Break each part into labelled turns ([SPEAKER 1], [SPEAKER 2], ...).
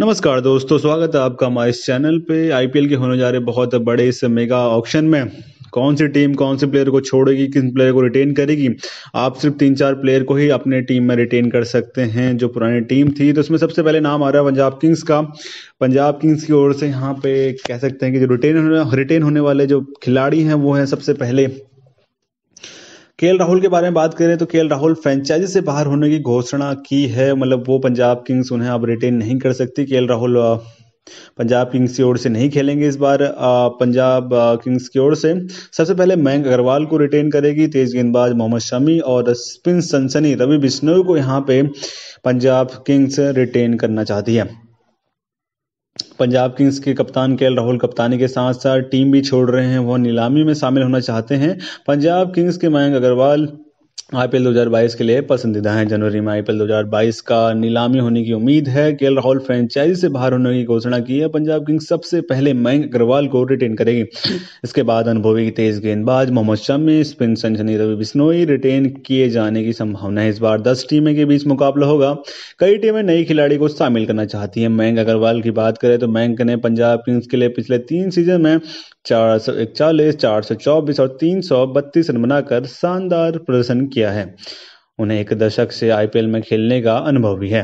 [SPEAKER 1] नमस्कार दोस्तों स्वागत है आपका हमारे इस चैनल पे आईपीएल के होने जा रहे बहुत बड़े इस मेगा ऑक्शन में कौन सी टीम कौन से प्लेयर को छोड़ेगी किन प्लेयर को रिटेन करेगी आप सिर्फ तीन चार प्लेयर को ही अपने टीम में रिटेन कर सकते हैं जो पुरानी टीम थी तो उसमें सबसे पहले नाम आ रहा है पंजाब किंग्स का पंजाब किंग्स की ओर से यहाँ पे कह सकते हैं कि जो रिटेन रिटेन होने वाले जो खिलाड़ी हैं वो हैं सबसे पहले के राहुल के बारे में बात करें तो के राहुल फ्रेंचाइजी से बाहर होने की घोषणा की है मतलब वो पंजाब किंग्स उन्हें अब रिटेन नहीं कर सकती के राहुल पंजाब किंग्स की ओर से नहीं खेलेंगे इस बार पंजाब किंग्स की ओर से सबसे पहले मयंक अग्रवाल को रिटेन करेगी तेज गेंदबाज मोहम्मद शमी और स्पिन सनसनी रवि बिश्नोई को यहाँ पे पंजाब किंग्स रिटेन करना चाहती है पंजाब किंग्स के कप्तान के राहुल कप्तानी के साथ साथ टीम भी छोड़ रहे हैं वह नीलामी में शामिल होना चाहते हैं पंजाब किंग्स के मयंक अग्रवाल आईपीएल 2022 के लिए पसंदीदा हैं जनवरी में आईपीएल 2022 का नीलामी होने की उम्मीद है के राहुल फ्रेंचाइजी से बाहर होने की घोषणा की है पंजाब किंग्स सबसे पहले मयंक अग्रवाल को रिटेन करेगी इसके बाद अनुभवी तेज गेंदबाज मोहम्मद शमी स्पिन सनसनी रवि बिश्नोई रिटेन किए जाने की संभावना है इस बार दस टीमें के बीच मुकाबला होगा कई टीमें नई खिलाड़ी को शामिल करना चाहती है मयंक अग्रवाल की बात करें तो मयंक ने पंजाब किंग्स के लिए पिछले तीन सीजन में चार सौ इकतालीस चार सौ चौबीस और तीन सौ बत्तीस रन बनाकर शानदार प्रदर्शन किया है उन्हें एक दशक से आईपीएल में खेलने का अनुभव भी है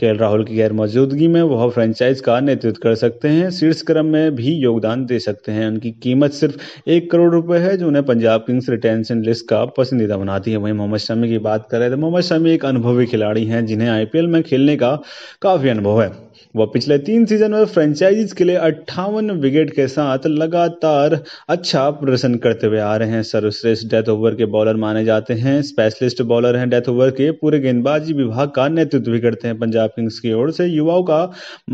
[SPEAKER 1] के राहुल की गैर मौजूदगी में वह फ्रेंचाइज का नेतृत्व कर सकते हैं शीर्ष क्रम में भी योगदान दे सकते हैं उनकी कीमत सिर्फ एक करोड़ रुपए है जो उन्हें पंजाब किंग्स रिटेंशन लिस्ट का पसंदीदा बनाती है वहीं मोहम्मद शमी की बात करें तो मोहम्मद शमी एक अनुभवी खिलाड़ी हैं जिन्हें आईपीएल में खेलने का काफ़ी अनुभव है वह पिछले तीन सीजन में फ्रेंचाइजीज के लिए अट्ठावन विकेट के साथ लगातार अच्छा प्रदर्शन करते हुए आ रहे हैं सर्वश्रेष्ठ डेथ ओवर के बॉलर माने जाते हैं स्पेशलिस्ट बॉलर हैं डेथ ओवर के पूरे गेंदबाजी विभाग का नेतृत्व भी करते हैं पंजाब किंग्स की ओर से युवाओं का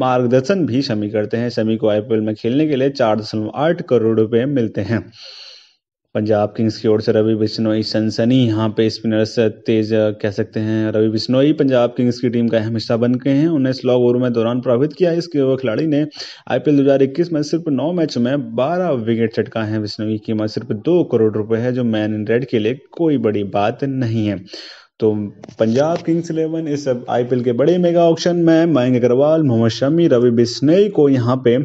[SPEAKER 1] मार्गदर्शन भी शमी करते हैं शमी को आईपीएल में खेलने के लिए चार करोड़ रुपए मिलते हैं पंजाब किंग्स की ओर से रवि बिश्नोई सनसनी यहाँ पे स्पिनर्स तेज कह सकते हैं रवि बिश्नोई पंजाब किंग्स की टीम का अहम हिस्सा बन गए हैं उन्हें स्लॉग ओवर में दौरान प्रभावित किया इसके वो खिलाड़ी ने आईपीएल 2021 में सिर्फ नौ मैचों में बारह विकेट चटकाए हैं बिश्नोई की कीमत सिर्फ दो करोड़ रुपये है जो मैन इन रेड के लिए कोई बड़ी बात नहीं है तो पंजाब किंग्स इलेवन इस आईपीएल के बड़े मेगा ऑक्शन में मयंक अग्रवाल मोहम्मद शमी रवि बिश्नोई को यहाँ पे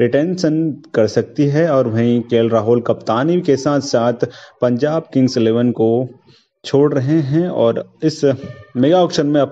[SPEAKER 1] रिटेंशन कर सकती है और वहीं के राहुल कप्तानी के साथ साथ पंजाब किंग्स इलेवन को छोड़ रहे हैं और इस मेगा ऑक्शन में